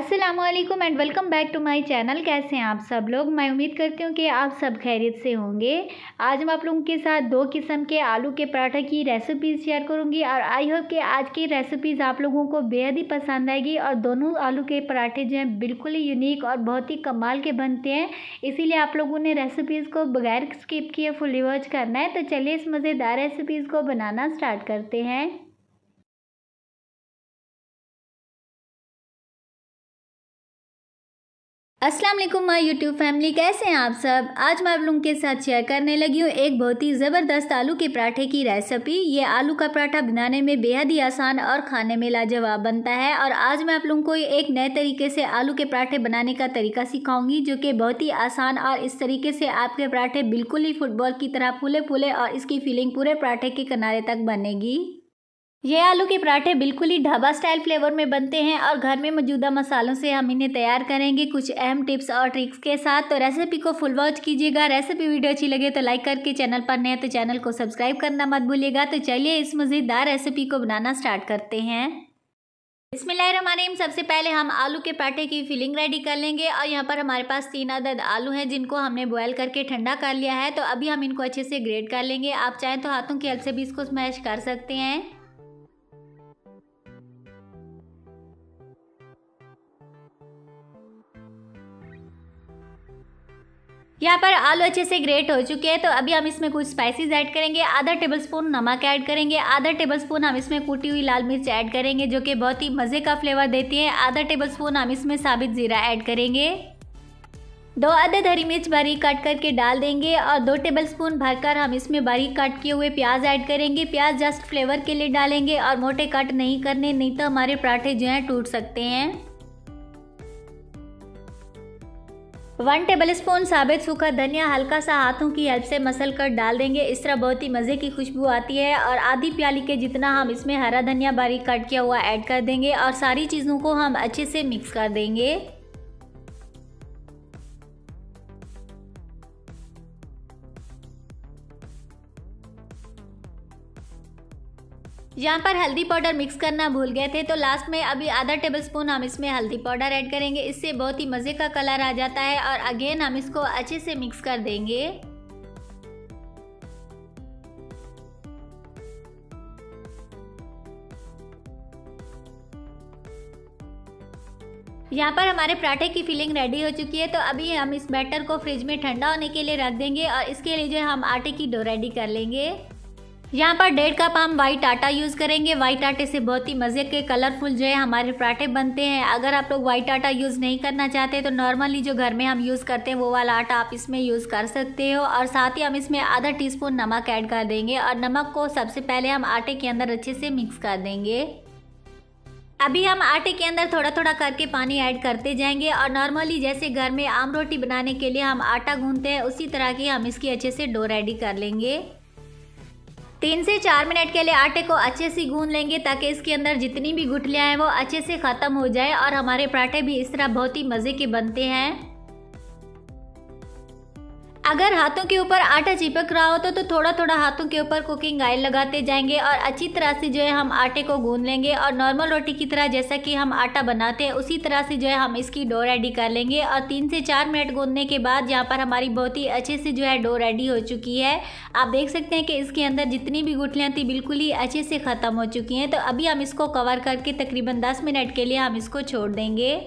अस्सलाम वालेकुम and welcome back to my channel कैसे हैं आप सब लोग मैं उम्मीद करती हूँ कि आप सब खैरियत से होंगे आज मैं आप लोगों के साथ दो किस्म के आलू के पराठा की रेसिपीज़ शेयर करूँगी और आई होप कि आज की रेसिपीज़ आप लोगों को बेहद ही पसंद आएगी और दोनों आलू के पराठे जो हैं बिल्कुल ही यूनिक और बहुत ही कमाल के बनते हैं इसीलिए आप लोगों ने रेसिपीज़ को बगैर स्किप किए फुल रिवर्च करना है तो चलिए इस मज़ेदार रेसिपीज़ को बनाना स्टार्ट करते हैं अस्सलाम वालेकुम माय यूट्यूब फैमिली कैसे हैं आप सब आज मैं आप लोगों के साथ शेयर करने लगी हूँ एक बहुत ही ज़बरदस्त आलू के पराठे की रेसिपी ये आलू का पराठा बनाने में बेहद ही आसान और खाने में लाजवाब बनता है और आज मैं आप लोगों को एक नए तरीके से आलू के पराठे बनाने का तरीका सिखाऊंगी जो कि बहुत ही आसान और इस तरीके से आपके पराठे बिल्कुल ही फुटबॉल की तरह फूले फूले और इसकी फीलिंग पूरे पराठे के किनारे तक बनेगी ये आलू के पराठे बिल्कुल ही ढाबा स्टाइल फ्लेवर में बनते हैं और घर में मौजूदा मसालों से हम इन्हें तैयार करेंगे कुछ अहम टिप्स और ट्रिक्स के साथ तो रेसिपी को फुल वॉच कीजिएगा रेसिपी वीडियो अच्छी लगे तो लाइक करके चैनल पर नए तो चैनल को सब्सक्राइब करना मत भूलिएगा तो चलिए इस मज़ेदार रेसिपी को बनाना स्टार्ट करते हैं इसमें हमारे सबसे पहले हम आलू के पराठे की फिलिंग रेडी कर लेंगे और यहाँ पर हमारे पास तीन अदद आलू हैं जिनको हमने बॉयल करके ठंडा कर लिया है तो अभी हम इनको अच्छे से ग्रेट कर लेंगे आप चाहें तो हाथों की हेल्प से भी इसको स्मैश कर सकते हैं यहाँ पर आलू अच्छे से ग्रेट हो चुके हैं तो अभी हम इसमें कुछ स्पाइसेस ऐड करेंगे आधा टेबलस्पून नमक ऐड करेंगे आधा टेबलस्पून हम इसमें कूटी हुई लाल मिर्च ऐड करेंगे जो कि बहुत ही मज़े का फ्लेवर देती है आधा टेबलस्पून हम इसमें साबित ज़ीरा ऐड करेंगे दो आधे हरी मिर्च बारीक काट करके डाल देंगे और दो टेबल स्पून भरकर हम इसमें बारीक काट किए हुए प्याज ऐड करेंगे प्याज जस्ट फ्लेवर के लिए डालेंगे और मोटे कट नहीं करने नहीं तो हमारे पराठे जो हैं टूट सकते हैं वन टेबल स्पून साबित सूखा धनिया हल्का सा हाथों की हेल्प से मसल कर डाल देंगे इस तरह बहुत ही मज़े की खुशबू आती है और आधी प्याली के जितना हम इसमें हरा धनिया बारीक कट किया हुआ ऐड कर देंगे और सारी चीज़ों को हम अच्छे से मिक्स कर देंगे यहाँ पर हल्दी पाउडर मिक्स करना भूल गए थे तो लास्ट में अभी आधा टेबल स्पून हम इसमें हल्दी पाउडर ऐड करेंगे इससे बहुत ही मज़े का कलर आ जाता है और अगेन हम इसको अच्छे से मिक्स कर देंगे यहाँ पर हमारे पराठे की फिलिंग रेडी हो चुकी है तो अभी हम इस बैटर को फ्रिज में ठंडा होने के लिए रख देंगे और इसके लिए जो हम आटे की डो रेडी कर लेंगे यहाँ पर डेढ़ कप हम वाइट आटा यूज़ करेंगे वाइट आटे से बहुत ही मज़े के कलरफुल जो है हमारे पराठे बनते हैं अगर आप लोग वाइट आटा यूज़ नहीं करना चाहते तो नॉर्मली जो घर में हम यूज़ करते हैं वो वाला आटा आप इसमें यूज़ कर सकते हो और साथ ही हम इसमें आधा टीस्पून नमक ऐड कर देंगे और नमक को सबसे पहले हम आटे के अंदर अच्छे से मिक्स कर देंगे अभी हम आटे के अंदर थोड़ा थोड़ा करके पानी ऐड करते जाएंगे और नॉर्मली जैसे घर में आम रोटी बनाने के लिए हम आटा गूंथते हैं उसी तरह की हम इसकी अच्छे से डो रेडी कर लेंगे तीन से चार मिनट के लिए आटे को अच्छे से गून लेंगे ताकि इसके अंदर जितनी भी गुठलियाँ हैं वो अच्छे से ख़त्म हो जाए और हमारे पराठे भी इस तरह बहुत ही मज़े के बनते हैं अगर हाथों के ऊपर आटा चिपक रहा हो तो, तो थोड़ा थोड़ा हाथों के ऊपर कुकिंग ऑयल लगाते जाएंगे और अच्छी तरह से जो है हम आटे को गूंद लेंगे और नॉर्मल रोटी की तरह जैसा कि हम आटा बनाते हैं उसी तरह से जो है हम इसकी डो रेडी कर लेंगे और तीन से चार मिनट गूंदने के बाद यहाँ पर हमारी बहुत ही अच्छे से जो है डो रेडी हो चुकी है आप देख सकते हैं कि इसके अंदर जितनी भी गुठलियाँ थी बिल्कुल ही अच्छे से ख़त्म हो चुकी हैं तो अभी हम इसको कवर करके तकरीबन दस मिनट के लिए हम इसको छोड़ देंगे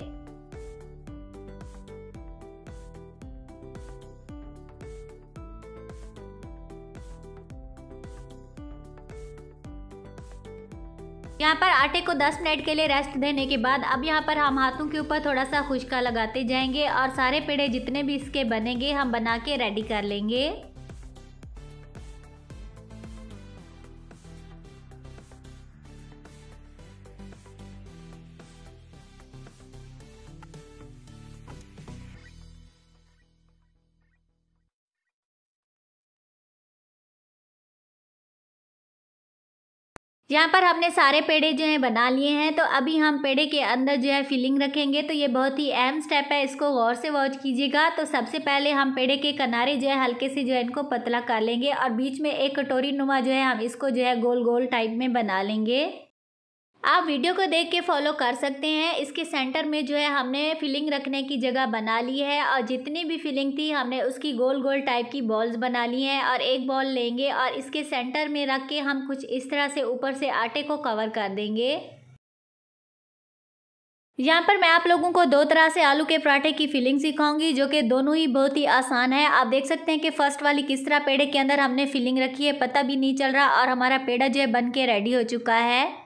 यहाँ पर आटे को 10 मिनट के लिए रेस्ट देने के बाद अब यहाँ पर हम हाथों के ऊपर थोड़ा सा खुशका लगाते जाएंगे और सारे पेड़े जितने भी इसके बनेंगे हम बना के रेडी कर लेंगे यहाँ पर हमने सारे पेड़े जो हैं बना लिए हैं तो अभी हम पेड़े के अंदर जो है फिलिंग रखेंगे तो ये बहुत ही अहम स्टेप है इसको गौर से वॉच कीजिएगा तो सबसे पहले हम पेड़े के किनारे जो है हल्के से जो है इनको पतला कर लेंगे और बीच में एक कटोरी नुमा जो है हम इसको जो है गोल गोल टाइप में बना लेंगे आप वीडियो को देख के फॉलो कर सकते हैं इसके सेंटर में जो है हमने फिलिंग रखने की जगह बना ली है और जितनी भी फिलिंग थी हमने उसकी गोल गोल टाइप की बॉल्स बना ली हैं और एक बॉल लेंगे और इसके सेंटर में रख के हम कुछ इस तरह से ऊपर से आटे को कवर कर देंगे यहाँ पर मैं आप लोगों को दो तरह से आलू के पराठे की फिलिंग सिखाऊंगी जो कि दोनों ही बहुत ही आसान है आप देख सकते हैं कि फर्स्ट वाली किस तरह पेड़े के अंदर हमने फिलिंग रखी है पता भी नहीं चल रहा और हमारा पेड़ा जो है बन के रेडी हो चुका है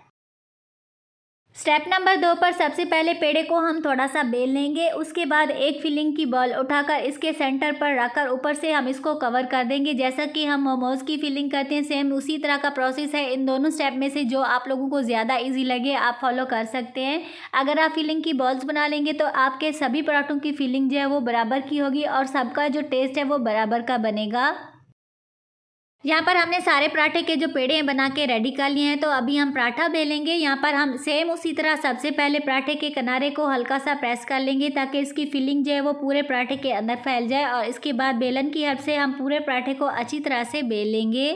स्टेप नंबर दो पर सबसे पहले पेड़े को हम थोड़ा सा बेल लेंगे उसके बाद एक फिलिंग की बॉल उठाकर इसके सेंटर पर रखकर ऊपर से हम इसको कवर कर देंगे जैसा कि हम मोमोज की फिलिंग करते हैं सेम उसी तरह का प्रोसेस है इन दोनों स्टेप में से जो आप लोगों को ज़्यादा इजी लगे आप फॉलो कर सकते हैं अगर आप फिलिंग की बॉल्स बना लेंगे तो आपके सभी पराठों की फिलिंग जो है वो बराबर की होगी और सबका जो टेस्ट है वो बराबर का बनेगा यहाँ पर हमने सारे पराठे के जो पेड़े हैं बना के रेडी कर लिए हैं तो अभी हम पराठा बेलेंगे यहाँ पर हम सेम उसी तरह सबसे पहले पराठे के किनारे को हल्का सा प्रेस कर लेंगे ताकि इसकी फिलिंग जो है वो पूरे पराठे के अंदर फैल जाए और इसके बाद बेलन की हेल्प से हम पूरे पराठे को अच्छी तरह से बेल लेंगे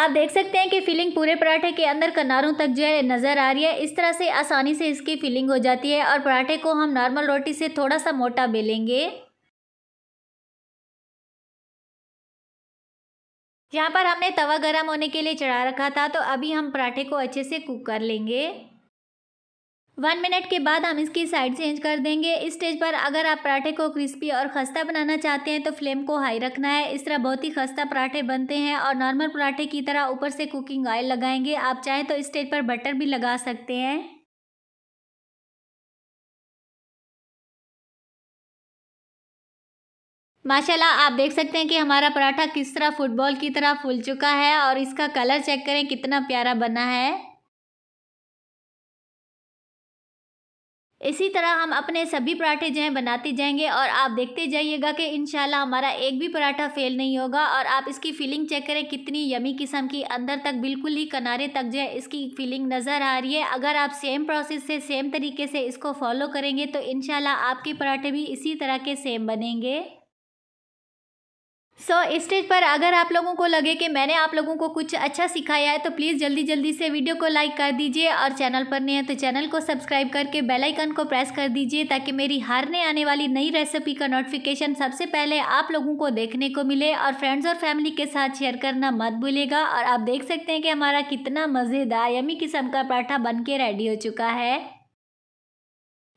आप देख सकते हैं कि फिलिंग पूरे पराठे के अंदर किनारों तक जो है नज़र आ रही है इस तरह से आसानी से इसकी फिलिंग हो जाती है और पराठे को हम नॉर्मल रोटी से थोड़ा सा मोटा बेलेंगे यहाँ पर हमने तवा गरम होने के लिए चढ़ा रखा था तो अभी हम पराठे को अच्छे से कुक कर लेंगे वन मिनट के बाद हम इसकी साइड चेंज कर देंगे इस स्टेज पर अगर आप पराठे को क्रिस्पी और खस्ता बनाना चाहते हैं तो फ्लेम को हाई रखना है इस तरह बहुत ही खस्ता पराठे बनते हैं और नॉर्मल पराठे की तरह ऊपर से कुकिंग ऑयल लगाएंगे आप चाहें तो इस स्टेज पर बटर भी लगा सकते हैं माशाल्लाह आप देख सकते हैं कि हमारा पराठा किस तरह फुटबॉल की तरह फूल चुका है और इसका कलर चेक करें कितना प्यारा बना है इसी तरह हम अपने सभी पराठे जो हैं बनाते जाएंगे और आप देखते जाइएगा कि इन हमारा एक भी पराठा फेल नहीं होगा और आप इसकी फीलिंग चेक करें कितनी यमी किस्म की अंदर तक बिल्कुल ही किनारे तक जो है इसकी फीलिंग नज़र आ रही है अगर आप सेम प्रोसेस से सेम तरीके से इसको फॉलो करेंगे तो इन आपके पराठे भी इसी तरह के सेम बनेंगे सो so, स्टेज पर अगर आप लोगों को लगे कि मैंने आप लोगों को कुछ अच्छा सिखाया है तो प्लीज़ जल्दी जल्दी से वीडियो को लाइक कर दीजिए और चैनल पर नहीं है तो चैनल को सब्सक्राइब करके बेल आइकन को प्रेस कर दीजिए ताकि मेरी हारने आने वाली नई रेसिपी का नोटिफिकेशन सबसे पहले आप लोगों को देखने को मिले और फ्रेंड्स और फैमिली के साथ शेयर करना मत भूलेगा और आप देख सकते हैं कि हमारा कितना मज़ेदार यमी किस्म का पराठा बन के रेडी हो चुका है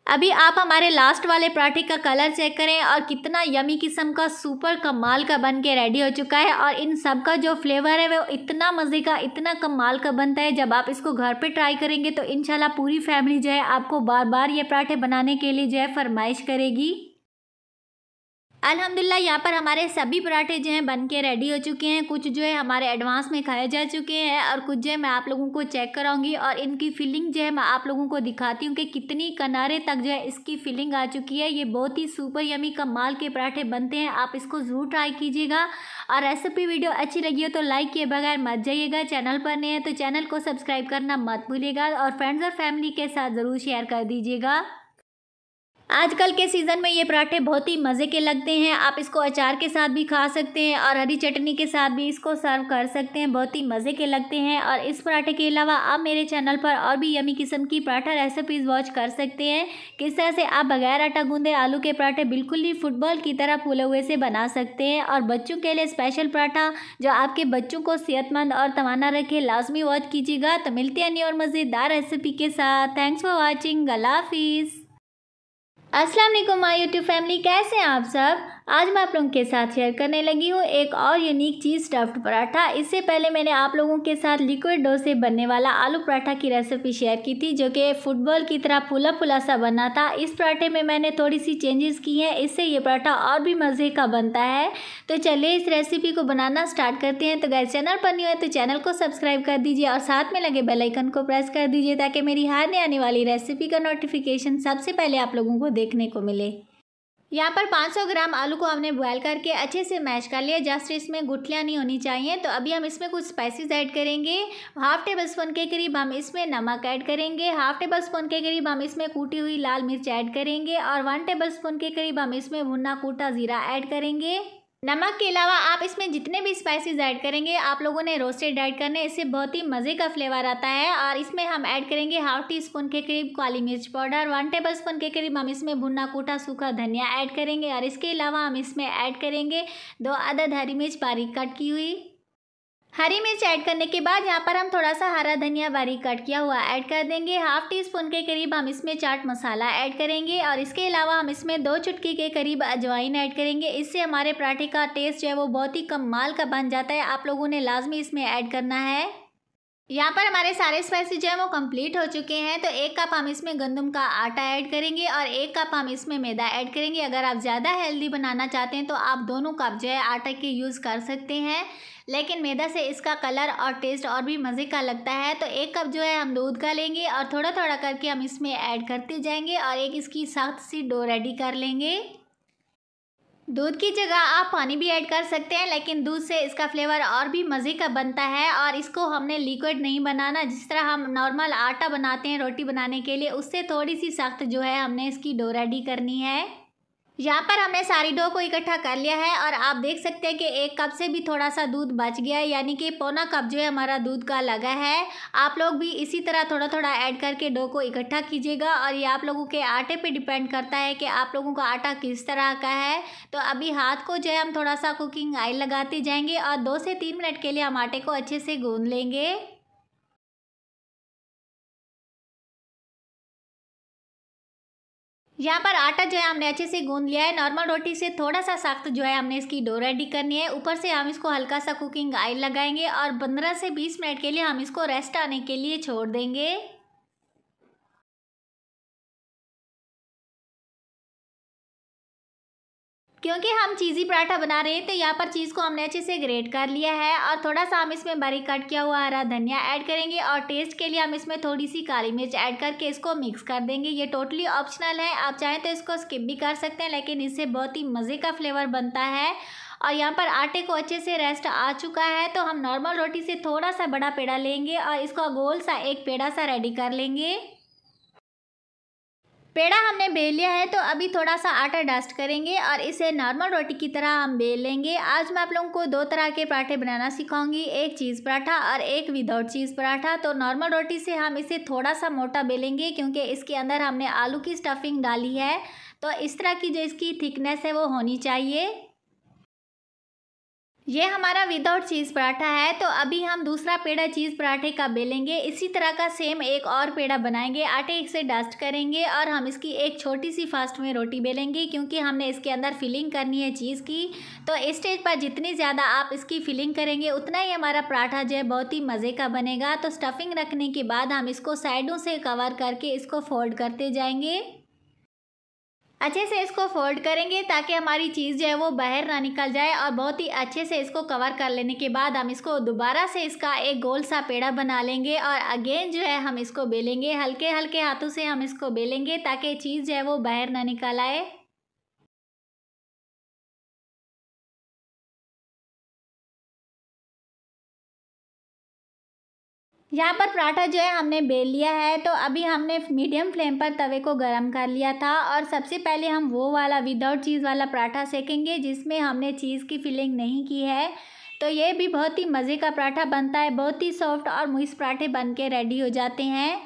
अभी आप हमारे लास्ट वाले पराठे का कलर चेक करें और कितना यमी किस्म का सुपर कमाल का बन के रेडी हो चुका है और इन सब का जो फ्लेवर है वो इतना मज़े का इतना कमाल का बनता है जब आप इसको घर पे ट्राई करेंगे तो इनशाला पूरी फैमिली जो है आपको बार बार ये पराठे बनाने के लिए जो है फरमाइश करेगी अल्हम्दुलिल्लाह यहाँ पर हमारे सभी पराठे जो हैं बन के रेडी हो चुके हैं कुछ जो है हमारे एडवांस में खाए जा चुके हैं और कुछ जो है मैं आप लोगों को चेक कराऊंगी और इनकी फिलिंग जो है मैं आप लोगों को दिखाती हूँ कि कितनी किनारे तक जो है इसकी फिलिंग आ चुकी है ये बहुत ही सुपर यमी कमाल के पराठे बनते हैं आप इसको ज़रूर ट्राई कीजिएगा और रेसिपी वीडियो अच्छी लगी हो तो लाइक किए बगैर मत जाइएगा चैनल पर नहीं है तो चैनल को सब्सक्राइब करना मत भूलिएगा और फ्रेंड्स और फैमिली के साथ ज़रूर शेयर कर दीजिएगा आजकल के सीज़न में ये पराठे बहुत ही मज़े के लगते हैं आप इसको अचार के साथ भी खा सकते हैं और हरी चटनी के साथ भी इसको सर्व कर सकते हैं बहुत ही मज़े के लगते हैं और इस पराठे के अलावा आप मेरे चैनल पर और भी यमी किस्म की पराठा रेसिपीज़ वॉच कर सकते हैं किस तरह से आप बगैर आटा गूंदे आलू के पराठे बिल्कुल ही फुटबॉल की तरह फूले हुए से बना सकते हैं और बच्चों के लिए स्पेशल पराठा जो आपके बच्चों को सेहतमंद और तवाना रखे लाजमी वॉच कीजिएगा तो मिलते हैं नई और मज़ेदार रेसिपी के साथ थैंक्स फॉर वॉचिंग गलाफिज़ असलम माई YouTube यूट्यूब फैमिली कैसे हैं आप सब आज मैं आप लोगों के साथ शेयर करने लगी हूँ एक और यूनिक चीज़ स्टफ्ड पराठा इससे पहले मैंने आप लोगों के साथ लिक्विड डो से बनने वाला आलू पराठा की रेसिपी शेयर की थी जो कि फुटबॉल की तरह पुला फुला सा बना था इस पराठे में मैंने थोड़ी सी चेंजेस की हैं इससे ये पराठा और भी मज़े का बनता है तो चलिए इस रेसिपी को बनाना स्टार्ट करते हैं तो गैस चैनल पर नहीं है तो चैनल को सब्सक्राइब कर दीजिए और साथ में लगे बेलाइकन को प्रेस कर दीजिए ताकि मेरी हार आने वाली रेसिपी का नोटिफिकेशन सबसे पहले आप लोगों को देखने को मिले यहाँ पर 500 ग्राम आलू को हमने बॉयल करके अच्छे से मैश कर लिया जस्ट इसमें गुठलियाँ नहीं होनी चाहिए तो अभी हम इसमें कुछ स्पाइसेस ऐड करेंगे हाफ टेबल स्पून के करीब हम इसमें नमक ऐड करेंगे हाफ टेबल स्पून के करीब हम इसमें कूटी हुई लाल मिर्च ऐड करेंगे और वन टेबल स्पून के करीब हम इसमें भुना कूटा ज़ीरा ऐड करेंगे नमक के अलावा आप इसमें जितने भी स्पाइसेस ऐड करेंगे आप लोगों ने रोस्टेड ऐड करने इससे बहुत ही मज़े का फ्लेवर आता है और इसमें हम ऐड करेंगे हाफ टी स्पून के करीब काली मिर्च पाउडर वन टेबल स्पून के करीब हम इसमें भुना कूटा सूखा धनिया ऐड करेंगे और इसके अलावा हम इसमें ऐड करेंगे दो अदद हरी मिर्च बारीक कट की हुई हरी मिर्च ऐड करने के बाद यहाँ पर हम थोड़ा सा हरा धनिया बारीक कट किया हुआ ऐड कर देंगे हाफ टी स्पून के करीब हम इसमें चाट मसाला ऐड करेंगे और इसके अलावा हम इसमें दो चुटकी के करीब अजवाइन ऐड करेंगे इससे हमारे पराठे का टेस्ट जो है वो बहुत ही कम माल का बन जाता है आप लोगों ने लाजमी इसमें ऐड करना है यहाँ पर हमारे सारे स्पाइसी जो है वो कंप्लीट हो चुके हैं तो एक कप हम इसमें गंदम का आटा ऐड करेंगे और एक कप हम इसमें मैदा ऐड करेंगे अगर आप ज़्यादा हेल्दी बनाना चाहते हैं तो आप दोनों कप जो है आटा के यूज़ कर सकते हैं लेकिन मैदा से इसका कलर और टेस्ट और भी मज़े का लगता है तो एक कप जो है हम दूध का लेंगे और थोड़ा थोड़ा करके हम इसमें ऐड करते जाएंगे और एक इसकी सख्त सी डो रेडी कर लेंगे दूध की जगह आप पानी भी ऐड कर सकते हैं लेकिन दूध से इसका फ्लेवर और भी मज़े का बनता है और इसको हमने लिक्विड नहीं बनाना जिस तरह हम नॉर्मल आटा बनाते हैं रोटी बनाने के लिए उससे थोड़ी सी सख्त जो है हमने इसकी डो रेडी करनी है यहाँ पर हमने सारी डो को इकट्ठा कर लिया है और आप देख सकते हैं कि एक कप से भी थोड़ा सा दूध बच गया है यानी कि पौना कप जो है हमारा दूध का लगा है आप लोग भी इसी तरह थोड़ा थोड़ा ऐड करके डो को इकट्ठा कीजिएगा और ये आप लोगों के आटे पे डिपेंड करता है कि आप लोगों का आटा किस तरह का है तो अभी हाथ को जो है हम थोड़ा सा कुकिंग ऑयल लगाते जाएंगे और दो से तीन मिनट के लिए हम आटे को अच्छे से गूंद लेंगे यहाँ पर आटा जो है हमने अच्छे से गूंद लिया है नॉर्मल रोटी से थोड़ा सा सख्त जो है हमने इसकी डो रेडी करनी है ऊपर से हम इसको हल्का सा कुकिंग ऑयल लगाएंगे और पंद्रह से बीस मिनट के लिए हम इसको रेस्ट आने के लिए छोड़ देंगे क्योंकि हम चीज़ी पराठा बना रहे हैं तो यहाँ पर चीज़ को हमने अच्छे से ग्रेट कर लिया है और थोड़ा सा हम इसमें बारीक कट किया हुआ हरा धनिया ऐड करेंगे और टेस्ट के लिए हम इसमें थोड़ी सी काली मिर्च ऐड करके इसको मिक्स कर देंगे ये टोटली ऑप्शनल है आप चाहें तो इसको स्किप भी कर सकते हैं लेकिन इससे बहुत ही मज़े का फ्लेवर बनता है और यहाँ पर आटे को अच्छे से रेस्ट आ चुका है तो हम नॉर्मल रोटी से थोड़ा सा बड़ा पेड़ा लेंगे और इसको गोल सा एक पेड़ा सा रेडी कर लेंगे पेड़ा हमने बेल लिया है तो अभी थोड़ा सा आटा डस्ट करेंगे और इसे नॉर्मल रोटी की तरह हम बेल लेंगे आज मैं आप लोगों को दो तरह के पराठे बनाना सिखाऊंगी एक चीज़ पराठा और एक विदाउट चीज़ पराठा तो नॉर्मल रोटी से हम इसे थोड़ा सा मोटा बेलेंगे क्योंकि इसके अंदर हमने आलू की स्टफिंग डाली है तो इस तरह की जो इसकी थिकनेस है वो होनी चाहिए ये हमारा विदाउट चीज़ पराठा है तो अभी हम दूसरा पेड़ा चीज़ पराठे का बेलेंगे इसी तरह का सेम एक और पेड़ा बनाएंगे आटे से डस्ट करेंगे और हम इसकी एक छोटी सी फास्ट में रोटी बेलेंगे क्योंकि हमने इसके अंदर फिलिंग करनी है चीज़ की तो इस स्टेज पर जितनी ज़्यादा आप इसकी फिलिंग करेंगे उतना ही हमारा पराठा जो है बहुत ही मज़े का बनेगा तो स्टफिंग रखने के बाद हम इसको साइडों से कवर करके इसको फोल्ड करते जाएंगे अच्छे से इसको फोल्ड करेंगे ताकि हमारी चीज़ जो है वो बाहर ना निकल जाए और बहुत ही अच्छे से इसको कवर कर लेने के बाद हम इसको दोबारा से इसका एक गोल सा पेड़ा बना लेंगे और अगेन जो है हम इसको बेलेंगे हल्के हल्के हाथों से हम इसको बेलेंगे ताकि चीज़ जो है वो बाहर ना निकल आए यहाँ पर पराठा जो है हमने बेल लिया है तो अभी हमने मीडियम फ्लेम पर तवे को गरम कर लिया था और सबसे पहले हम वो वाला विदाउट चीज़ वाला पराठा सेकेंगे जिसमें हमने चीज़ की फिलिंग नहीं की है तो ये भी बहुत ही मज़े का पराठा बनता है बहुत ही सॉफ्ट और मुइस पराठे बन के रेडी हो जाते हैं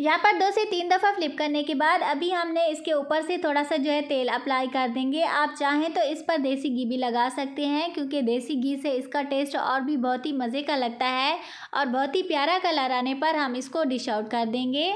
यहाँ पर दो से तीन दफ़ा फ्लिप करने के बाद अभी हमने इसके ऊपर से थोड़ा सा जो है तेल अप्लाई कर देंगे आप चाहें तो इस पर देसी घी भी लगा सकते हैं क्योंकि देसी घी से इसका टेस्ट और भी बहुत ही मज़े का लगता है और बहुत ही प्यारा कलर आने पर हम इसको डिश आउट कर देंगे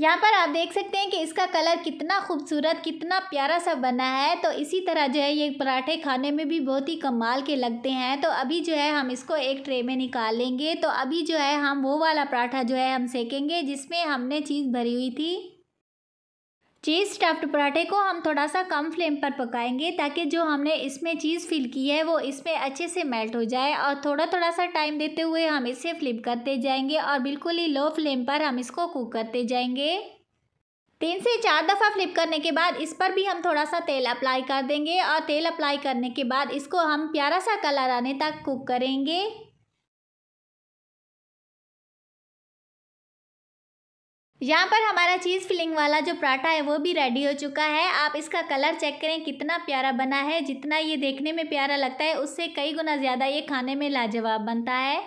यहाँ पर आप देख सकते हैं कि इसका कलर कितना खूबसूरत कितना प्यारा सा बना है तो इसी तरह जो है ये पराठे खाने में भी बहुत ही कमाल के लगते हैं तो अभी जो है हम इसको एक ट्रे में निकालेंगे तो अभी जो है हम वो वाला पराठा जो है हम सेकेंगे जिसमें हमने चीज़ भरी हुई थी चीज़ स्टफ्ड पराठे को हम थोड़ा सा कम फ्लेम पर पकाएंगे ताकि जो हमने इसमें चीज़ फिल की है वो इसमें अच्छे से मेल्ट हो जाए और थोड़ा थोड़ा सा टाइम देते हुए हम इसे फ्लिप करते जाएंगे और बिल्कुल ही लो फ्लेम पर हम इसको कुक करते जाएंगे तीन से चार दफ़ा फ्लिप करने के बाद इस पर भी हम थोड़ा सा तेल अप्लाई कर देंगे और तेल अप्लाई करने के बाद इसको हम प्यारा सा कलर आने तक कुक करेंगे यहाँ पर हमारा चीज़ फिलिंग वाला जो पराठा है वो भी रेडी हो चुका है आप इसका कलर चेक करें कितना प्यारा बना है जितना ये देखने में प्यारा लगता है उससे कई गुना ज़्यादा ये खाने में लाजवाब बनता है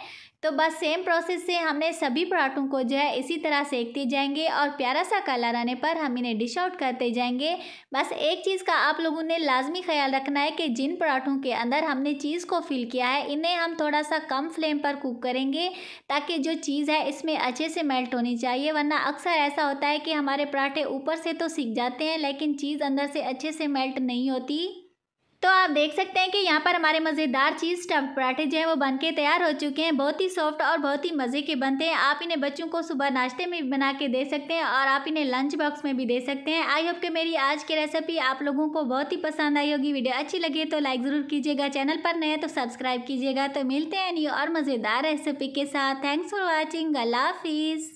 तो बस सेम प्रोसेस से हमने सभी पराठों को जो है इसी तरह सेकते जाएंगे और प्यारा सा कलर आने पर हम इन्हें डिश आउट करते जाएंगे बस एक चीज़ का आप लोगों ने लाजमी ख्याल रखना है कि जिन पराठों के अंदर हमने चीज़ को फिल किया है इन्हें हम थोड़ा सा कम फ्लेम पर कुक करेंगे ताकि जो चीज़ है इसमें अच्छे से मेल्ट होनी चाहिए वरना अक्सर ऐसा होता है कि हमारे पराठे ऊपर से तो सीख जाते हैं लेकिन चीज़ अंदर से अच्छे से मेल्ट नहीं होती तो आप देख सकते हैं कि यहाँ पर हमारे मज़ेदार चीज़ स्टफ पराठे जो हैं वो बनके तैयार हो चुके हैं बहुत ही सॉफ्ट और बहुत ही मज़े के बनते हैं आप इन्हें बच्चों को सुबह नाश्ते में बना के दे सकते हैं और आप इन्हें लंच बॉक्स में भी दे सकते हैं आई होप कि मेरी आज की रेसिपी आप लोगों को बहुत ही पसंद आई होगी वीडियो अच्छी लगी तो लाइक ज़रूर कीजिएगा चैनल पर नए तो सब्सक्राइब कीजिएगा तो मिलते हैं न्यू और मज़ेदार रेसिपी के साथ थैंक्स फॉर वॉचिंग अल्लाह हाफिज़